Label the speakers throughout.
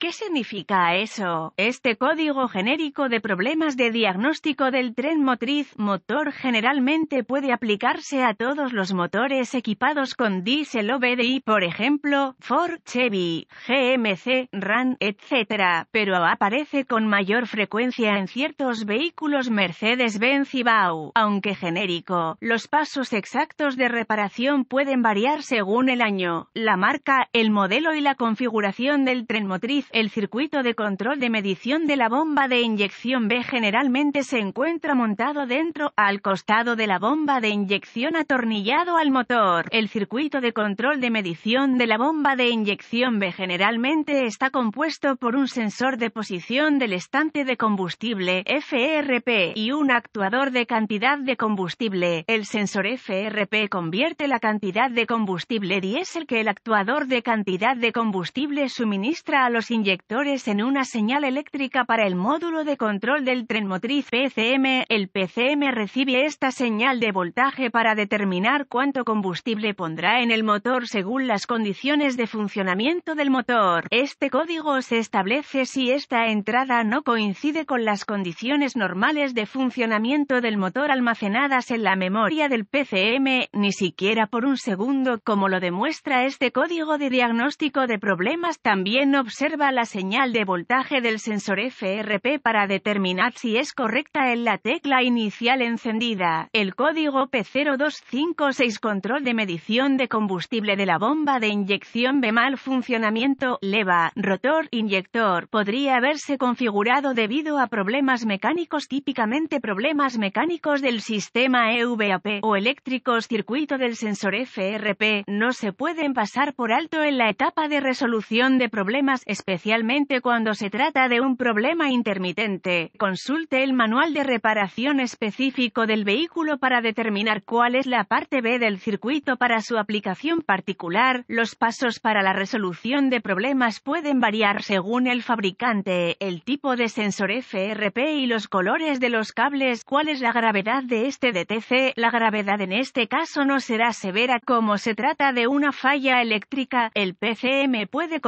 Speaker 1: ¿Qué significa eso? Este código genérico de problemas de diagnóstico del tren motriz motor generalmente puede aplicarse a todos los motores equipados con diesel OBDI, por ejemplo, Ford, Chevy, GMC, RAM, etc., pero aparece con mayor frecuencia en ciertos vehículos Mercedes-Benz y BAU, aunque genérico. Los pasos exactos de reparación pueden variar según el año, la marca, el modelo y la configuración del tren motriz el circuito de control de medición de la bomba de inyección B generalmente se encuentra montado dentro, al costado de la bomba de inyección atornillado al motor. El circuito de control de medición de la bomba de inyección B generalmente está compuesto por un sensor de posición del estante de combustible FRP y un actuador de cantidad de combustible. El sensor FRP convierte la cantidad de combustible diésel que el actuador de cantidad de combustible suministra a los inyectores en una señal eléctrica para el módulo de control del tren motriz PCM. El PCM recibe esta señal de voltaje para determinar cuánto combustible pondrá en el motor según las condiciones de funcionamiento del motor. Este código se establece si esta entrada no coincide con las condiciones normales de funcionamiento del motor almacenadas en la memoria del PCM, ni siquiera por un segundo, como lo demuestra este código de diagnóstico de problemas también observa la señal de voltaje del sensor FRP para determinar si es correcta en la tecla inicial encendida. El código P0256 control de medición de combustible de la bomba de inyección de mal funcionamiento, leva, rotor, inyector, podría haberse configurado debido a problemas mecánicos típicamente problemas mecánicos del sistema EVAP o eléctricos circuito del sensor FRP, no se pueden pasar por alto en la etapa de resolución de problemas específicos especialmente cuando se trata de un problema intermitente. Consulte el manual de reparación específico del vehículo para determinar cuál es la parte B del circuito para su aplicación particular. Los pasos para la resolución de problemas pueden variar según el fabricante, el tipo de sensor FRP y los colores de los cables. ¿Cuál es la gravedad de este DTC? La gravedad en este caso no será severa como se trata de una falla eléctrica. El PCM puede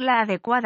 Speaker 1: la adecuada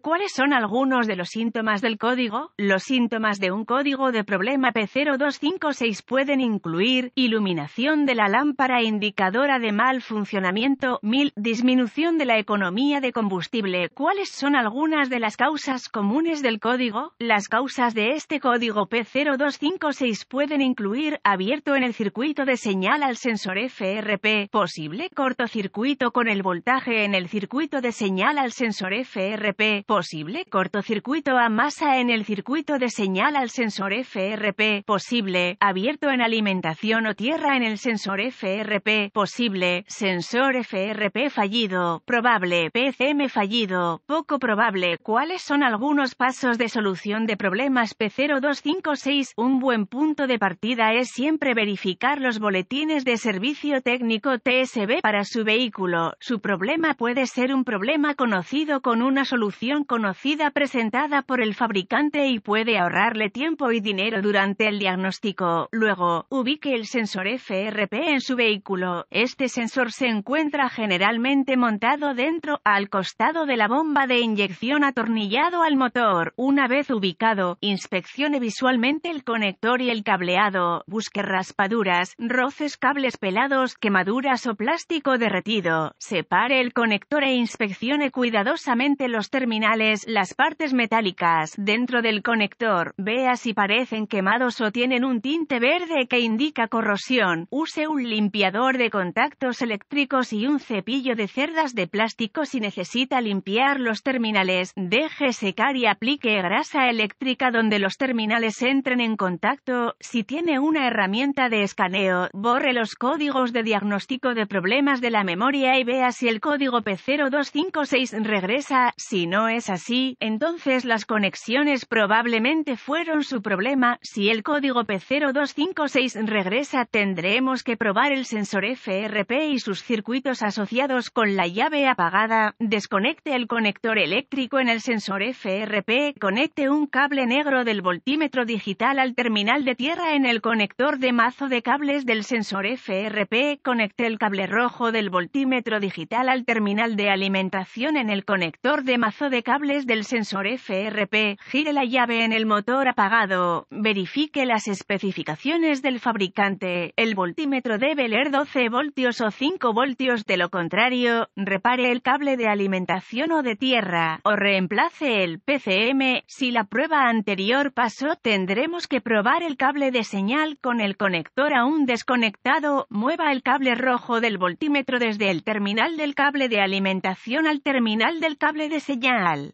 Speaker 1: cuáles son algunos de los síntomas del código. Los síntomas de un código de problema P0256 pueden incluir iluminación de la lámpara indicadora de mal funcionamiento, mil, disminución de la economía de combustible. ¿Cuáles son algunas de las causas comunes del código? Las causas de este código P0256 pueden incluir abierto en el circuito de señal al sensor FRP, posible cortocircuito con el voltaje en el circuito de señal al sensor FRP, FRP, posible cortocircuito a masa en el circuito de señal al sensor FRP, posible, abierto en alimentación o tierra en el sensor FRP, posible, sensor FRP fallido, probable, PCM fallido, poco probable. ¿Cuáles son algunos pasos de solución de problemas P0256? Un buen punto de partida es siempre verificar los boletines de servicio técnico TSB para su vehículo. Su problema puede ser un problema conocido con una una solución conocida presentada por el fabricante y puede ahorrarle tiempo y dinero durante el diagnóstico. Luego, ubique el sensor FRP en su vehículo. Este sensor se encuentra generalmente montado dentro al costado de la bomba de inyección atornillado al motor. Una vez ubicado, inspeccione visualmente el conector y el cableado. Busque raspaduras, roces, cables pelados, quemaduras o plástico derretido. Separe el conector e inspeccione cuidadosamente los terminales, las partes metálicas dentro del conector, vea si parecen quemados o tienen un tinte verde que indica corrosión. Use un limpiador de contactos eléctricos y un cepillo de cerdas de plástico si necesita limpiar los terminales. Deje secar y aplique grasa eléctrica donde los terminales entren en contacto. Si tiene una herramienta de escaneo, borre los códigos de diagnóstico de problemas de la memoria y vea si el código P0256 regresa si no es así, entonces las conexiones probablemente fueron su problema. Si el código P0256 regresa, tendremos que probar el sensor FRP y sus circuitos asociados con la llave apagada. Desconecte el conector eléctrico en el sensor FRP, conecte un cable negro del voltímetro digital al terminal de tierra en el conector de mazo de cables del sensor FRP, conecte el cable rojo del voltímetro digital al terminal de alimentación en el conector de mazo de cables del sensor FRP, gire la llave en el motor apagado, verifique las especificaciones del fabricante, el voltímetro debe leer 12 voltios o 5 voltios de lo contrario, repare el cable de alimentación o de tierra, o reemplace el PCM, si la prueba anterior pasó tendremos que probar el cable de señal con el conector aún desconectado, mueva el cable rojo del voltímetro desde el terminal del cable de alimentación al terminal del cable de señal.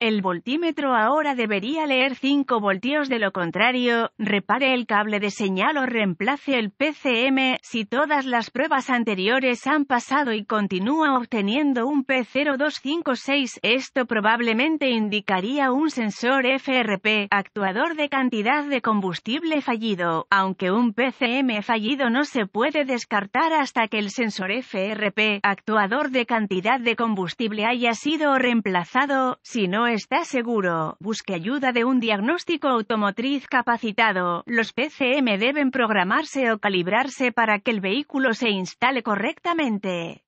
Speaker 1: El voltímetro ahora debería leer 5 voltios de lo contrario, repare el cable de señal o reemplace el PCM si todas las pruebas anteriores han pasado y continúa obteniendo un P0256. Esto probablemente indicaría un sensor FRP, actuador de cantidad de combustible fallido, aunque un PCM fallido no se puede descartar hasta que el sensor FRP, actuador de cantidad de combustible haya sido reemplazado, si no está seguro, busque ayuda de un diagnóstico automotriz capacitado. Los PCM deben programarse o calibrarse para que el vehículo se instale correctamente.